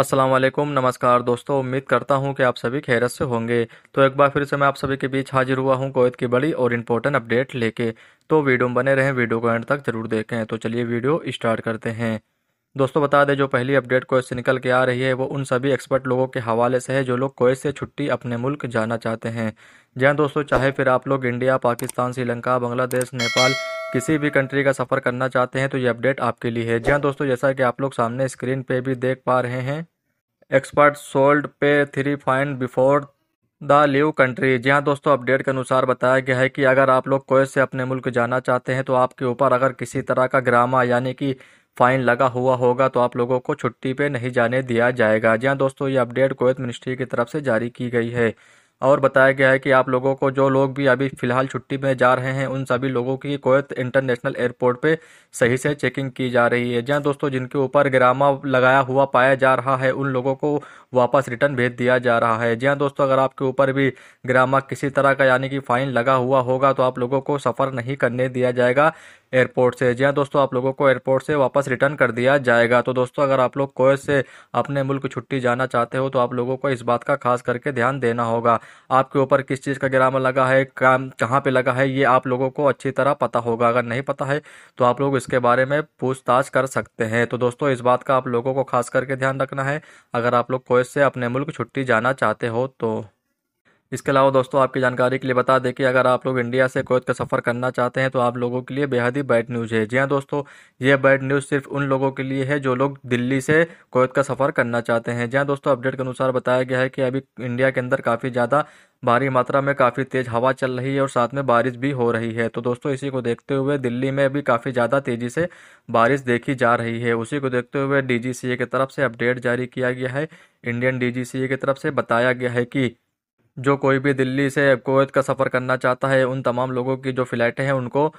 वालेकुम नमस्कार दोस्तों उम्मीद करता हूं कि आप सभी खैरत से होंगे तो एक बार फिर से मैं आप सभी के बीच हाजिर हुआ हूं कोयत की बड़ी और इम्पोर्टेंट अपडेट लेके तो वीडियो में बने रहें वीडियो को एंड तक जरूर देखें तो चलिए वीडियो स्टार्ट करते हैं दोस्तों बता दें जो पहली अपडेट कोएस से निकल के आ रही है वो उन सभी एक्सपर्ट लोगों के हवाले से है जो लोग कोएस से छुट्टी अपने मुल्क जाना चाहते हैं जी हाँ दोस्तों चाहे फिर आप लोग इंडिया पाकिस्तान श्रीलंका बांग्लादेश नेपाल किसी भी कंट्री का सफ़र करना चाहते हैं तो ये अपडेट आपके लिए है जी हाँ दोस्तों जैसा कि आप लोग सामने स्क्रीन पर भी देख पा रहे हैं एक्सपर्ट सोल्ड पे three fine before the live country जी हाँ दोस्तों अपडेट के अनुसार बताया गया है कि अगर आप लोग कोएस से अपने मुल्क जाना चाहते हैं तो आपके ऊपर अगर किसी तरह का ग्रामा यानी कि फाइन लगा हुआ होगा तो आप लोगों को छुट्टी पे नहीं जाने दिया जाएगा जी हाँ दोस्तों ये अपडेट कोवैत मिनिस्ट्री की तरफ से जारी की गई है और बताया गया है कि आप लोगों को जो लोग भी अभी फ़िलहाल छुट्टी में जा रहे हैं उन सभी लोगों की कोवैत इंटरनेशनल एयरपोर्ट पे सही से चेकिंग की जा रही है जहाँ दोस्तों जिनके ऊपर ग्रामा लगाया हुआ पाया जा रहा है उन लोगों को वापस रिटर्न भेज दिया जा रहा है जहाँ दोस्तों अगर आपके ऊपर भी ग्रामा किसी तरह का यानी कि फ़ाइन लगा हुआ होगा तो आप लोगों को सफ़र नहीं करने दिया जाएगा एयरपोर्ट से जी हाँ दोस्तों आप लोगों को एयरपोर्ट से वापस रिटर्न कर दिया जाएगा तो दोस्तों अगर आप लोग कोविड से अपने मुल्क छुट्टी जाना चाहते हो तो आप लोगों को इस बात का खास करके ध्यान देना होगा आपके ऊपर किस चीज़ का गिरामा लगा है काम कहाँ पर लगा है ये आप लोगों को अच्छी तरह पता होगा अगर नहीं पता है तो आप लोग इसके बारे में पूछताछ कर सकते हैं तो दोस्तों इस बात का आप लोगों को खास करके ध्यान रखना है अगर आप लोग कोविड से अपने मुल्क छुट्टी जाना चाहते हो तो इसके अलावा दोस्तों आपकी जानकारी के लिए बता दें कि अगर आप लोग इंडिया से कोत का सफ़र करना चाहते हैं तो आप लोगों के लिए बेहद ही बैड न्यूज़ है जी हाँ दोस्तों ये बैड न्यूज़ सिर्फ उन लोगों के लिए है जो लोग दिल्ली से कोयत का सफ़र करना चाहते हैं जी हाँ दोस्तों अपडेट के अनुसार बताया गया है कि अभी इंडिया के अंदर काफ़ी ज़्यादा भारी मात्रा में काफ़ी तेज़ हवा चल रही है और साथ में बारिश भी हो रही है तो दोस्तों इसी को देखते हुए दिल्ली में भी काफ़ी ज़्यादा तेज़ी से बारिश देखी जा रही है उसी को देखते हुए डीजीसीए की तरफ से अपडेट जारी किया गया है इंडियन डीजीसीए की तरफ से बताया गया है कि जो कोई भी दिल्ली से कोवैत का सफ़र करना चाहता है उन तमाम लोगों की जो फ़्लाइटें हैं उनको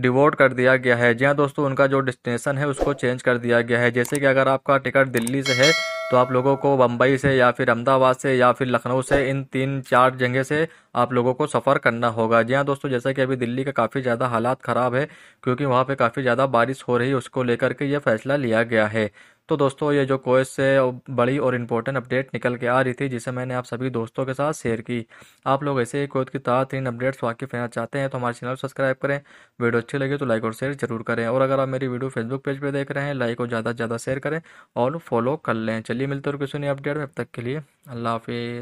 डिवोट कर दिया गया है जी हाँ दोस्तों उनका जो डिस्टिनेसन है उसको चेंज कर दिया गया है जैसे कि अगर आपका टिकट दिल्ली से है तो आप लोगों को बम्बई से या फिर अहमदाबाद से या फिर लखनऊ से इन तीन चार जगह से आप लोगों को सफ़र करना होगा जी हाँ दोस्तों जैसा कि अभी दिल्ली का काफ़ी ज़्यादा हालात ख़राब है क्योंकि वहाँ पर काफ़ी ज़्यादा बारिश हो रही है उसको लेकर के ये फैसला लिया गया है तो दोस्तों ये जो कोएस से बड़ी और इम्पोर्टेंट अपडेट निकल के आ रही थी जिसे मैंने आप सभी दोस्तों के साथ शेयर की आप लोग ऐसे ही कोत की तीन अपडेट्स वाकिफ रहना चाहते हैं तो हमारे चैनल सब्सक्राइब करें वीडियो अच्छी लगे तो लाइक और शेयर जरूर करें और अगर आप मेरी वीडियो फेसबुक पेज पर देख रहे हैं लाइक और ज़्यादा से ज़्यादा शेयर करें और फॉलो कर लें चलिए मिलते और किसी नई अपडेट में अब तक के लिए अल्लाह हाफिज़